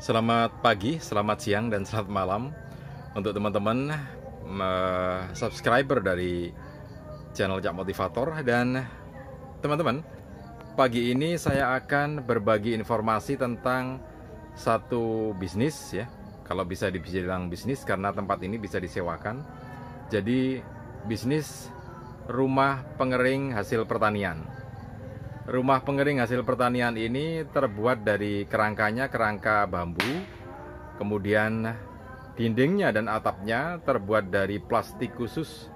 Selamat pagi, selamat siang, dan selamat malam untuk teman-teman subscriber dari channel Jak Motivator dan teman-teman pagi ini saya akan berbagi informasi tentang satu bisnis ya kalau bisa dibilang bisnis karena tempat ini bisa disewakan jadi bisnis rumah pengering hasil pertanian Rumah pengering hasil pertanian ini terbuat dari kerangkanya kerangka bambu, kemudian dindingnya dan atapnya terbuat dari plastik khusus,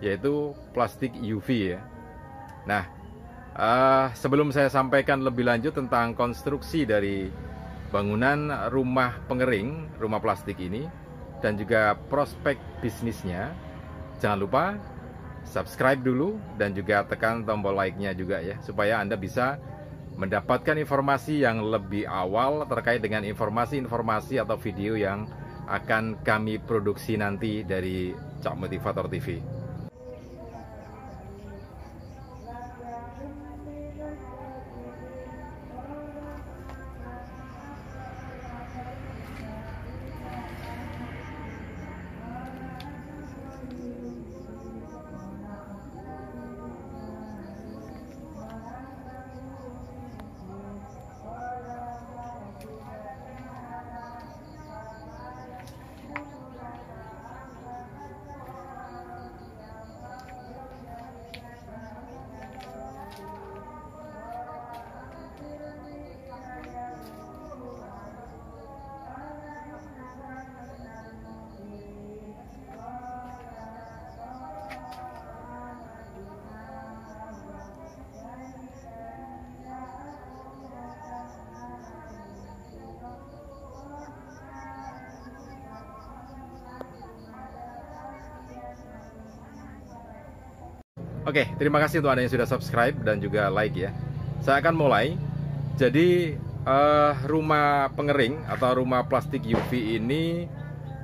yaitu plastik UV ya. Nah, uh, sebelum saya sampaikan lebih lanjut tentang konstruksi dari bangunan rumah pengering, rumah plastik ini, dan juga prospek bisnisnya, jangan lupa subscribe dulu dan juga tekan tombol like-nya juga ya supaya Anda bisa mendapatkan informasi yang lebih awal terkait dengan informasi-informasi atau video yang akan kami produksi nanti dari Cak Motivator TV. Oke, okay, terima kasih untuk Anda yang sudah subscribe dan juga like ya. Saya akan mulai. Jadi uh, rumah pengering atau rumah plastik UV ini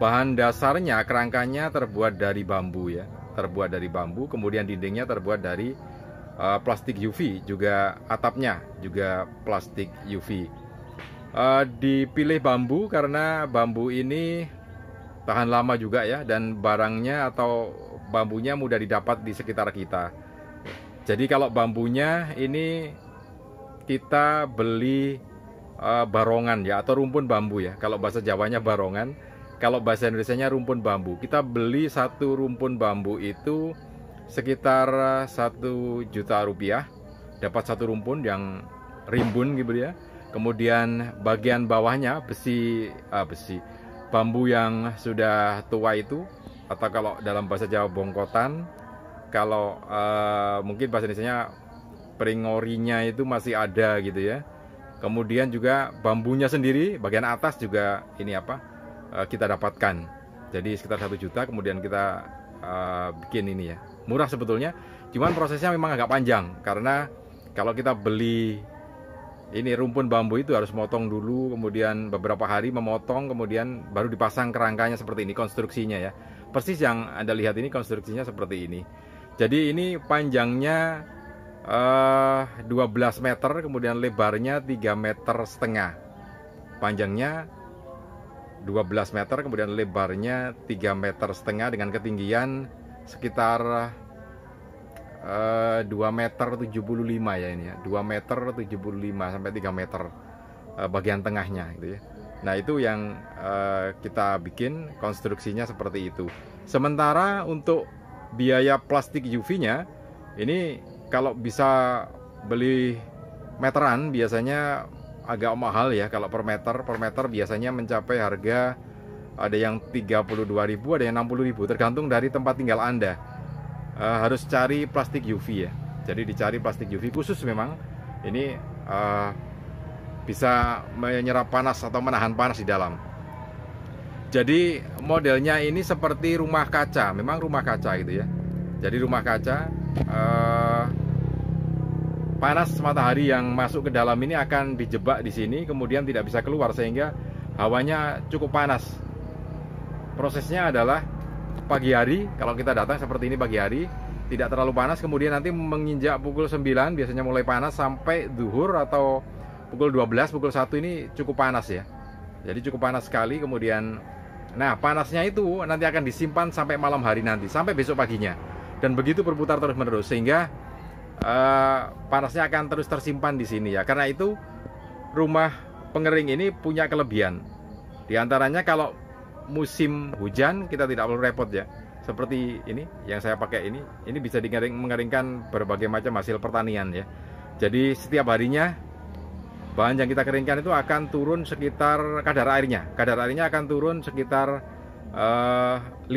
bahan dasarnya kerangkanya terbuat dari bambu ya, terbuat dari bambu, kemudian dindingnya terbuat dari uh, plastik UV, juga atapnya juga plastik UV. Uh, eh, dipilih bambu karena bambu ini tahan lama juga ya dan barangnya atau bambunya mudah didapat di sekitar kita. Jadi kalau bambunya ini kita beli uh, barongan ya atau rumpun bambu ya. Kalau bahasa Jawanya barongan, kalau bahasa Indonesianya rumpun bambu. Kita beli satu rumpun bambu itu sekitar eh, satu juta rupiah dapat satu rumpun yang rimbun gitu ya. Kemudian bagian bawahnya besi uh, besi bambu yang sudah tua itu atau kalau dalam bahasa Jawa bongkotan kalau uh, mungkin bahasa Indonesia peringorinya itu masih ada gitu ya kemudian juga bambunya sendiri bagian atas juga ini apa uh, kita dapatkan jadi sekitar satu juta kemudian kita uh, bikin ini ya murah sebetulnya cuman prosesnya memang agak panjang karena kalau kita beli ini rumpun bambu itu harus motong dulu, kemudian beberapa hari memotong, kemudian baru dipasang kerangkanya seperti ini konstruksinya ya. Persis yang Anda lihat ini konstruksinya seperti ini. Jadi ini panjangnya uh, eh, 12 meter, kemudian lebarnya 3 meter setengah. Panjangnya 12 meter, kemudian lebarnya 3 meter setengah dengan ketinggian sekitar 2 eh, meter 75 ya ini ya 2 meter 75 sampai 3 meter eh, bagian tengahnya gitu ya Nah itu yang eh, kita bikin konstruksinya seperti itu Sementara untuk biaya plastik UV-nya Ini kalau bisa beli meteran biasanya agak mahal ya kalau per meter per meter biasanya mencapai harga ada yang 32.000 ada yang 60.000 tergantung dari tempat tinggal Anda uh, harus cari plastik UV ya jadi dicari plastik UV khusus memang ini uh, bisa menyerap panas atau menahan panas di dalam jadi modelnya ini seperti rumah kaca memang rumah kaca gitu ya jadi rumah kaca uh, panas matahari yang masuk ke dalam ini akan dijebak di sini kemudian tidak bisa keluar sehingga hawanya cukup panas prosesnya adalah pagi hari kalau kita datang seperti ini pagi hari tidak terlalu panas kemudian nanti menginjak pukul 9 biasanya mulai panas sampai duhur atau pukul 12 pukul 1 ini cukup panas ya jadi cukup panas sekali kemudian nah panasnya itu nanti akan disimpan sampai malam hari nanti sampai besok paginya dan begitu berputar terus menerus sehingga uh, panasnya akan terus tersimpan di sini ya karena itu rumah pengering ini punya kelebihan diantaranya kalau musim hujan kita tidak perlu repot ya seperti ini yang saya pakai ini ini bisa digaring mengeringkan berbagai macam hasil pertanian ya jadi setiap harinya bahan yang kita keringkan itu akan turun sekitar kadar airnya kadar airnya akan turun sekitar eh, 5%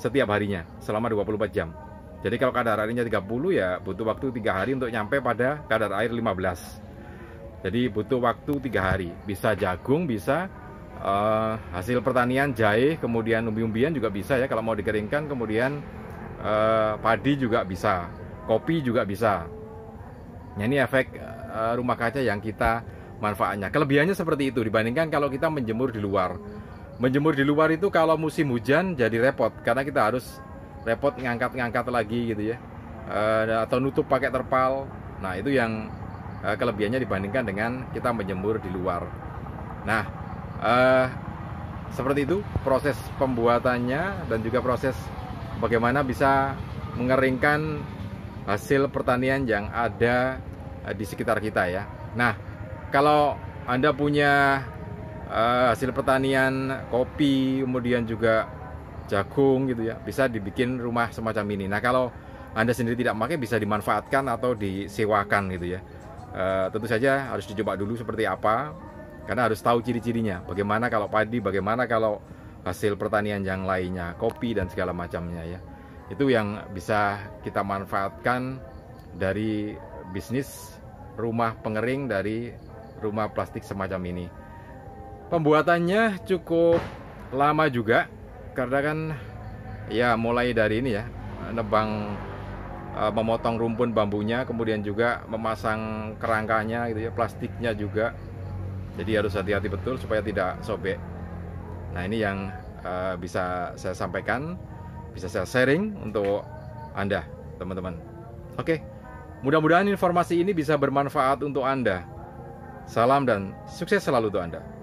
setiap harinya selama 24 jam jadi kalau kadar airnya 30 ya butuh waktu tiga hari untuk nyampe pada kadar air 15 jadi butuh waktu tiga hari bisa jagung bisa uh, hasil pertanian jahe, kemudian umbi-umbian juga bisa ya kalau mau dikeringkan, kemudian uh, padi juga bisa, kopi juga bisa. Nah, ini efek uh, rumah kaca yang kita manfaatnya. Kelebihannya seperti itu dibandingkan kalau kita menjemur di luar. Menjemur di luar itu kalau musim hujan jadi repot karena kita harus repot ngangkat-ngangkat lagi gitu ya. Uh, atau nutup pakai terpal. Nah, itu yang kelebihannya dibandingkan dengan kita menjemur di luar. Nah, uh, seperti itu proses pembuatannya dan juga proses bagaimana bisa mengeringkan hasil pertanian yang ada eh, di sekitar kita ya. Nah, kalau Anda punya uh, hasil pertanian kopi, kemudian juga jagung gitu ya, bisa dibikin rumah semacam ini. Nah, kalau Anda sendiri tidak pakai bisa dimanfaatkan atau disewakan gitu ya. Uh, tentu saja harus dicoba dulu seperti apa karena harus tahu ciri-cirinya, bagaimana kalau padi, bagaimana kalau hasil pertanian yang lainnya, kopi dan segala macamnya ya. Itu yang bisa kita manfaatkan dari bisnis rumah pengering dari rumah plastik semacam ini. Pembuatannya cukup lama juga karena kan ya mulai dari ini ya nebang e, memotong rumpun bambunya kemudian juga memasang kerangkanya gitu ya plastiknya juga jadi harus hati-hati betul supaya tidak sobek. Nah ini yang uh, bisa saya sampaikan, bisa saya sharing untuk Anda, teman-teman. Oke, mudah-mudahan informasi ini bisa bermanfaat untuk Anda. Salam dan sukses selalu untuk Anda.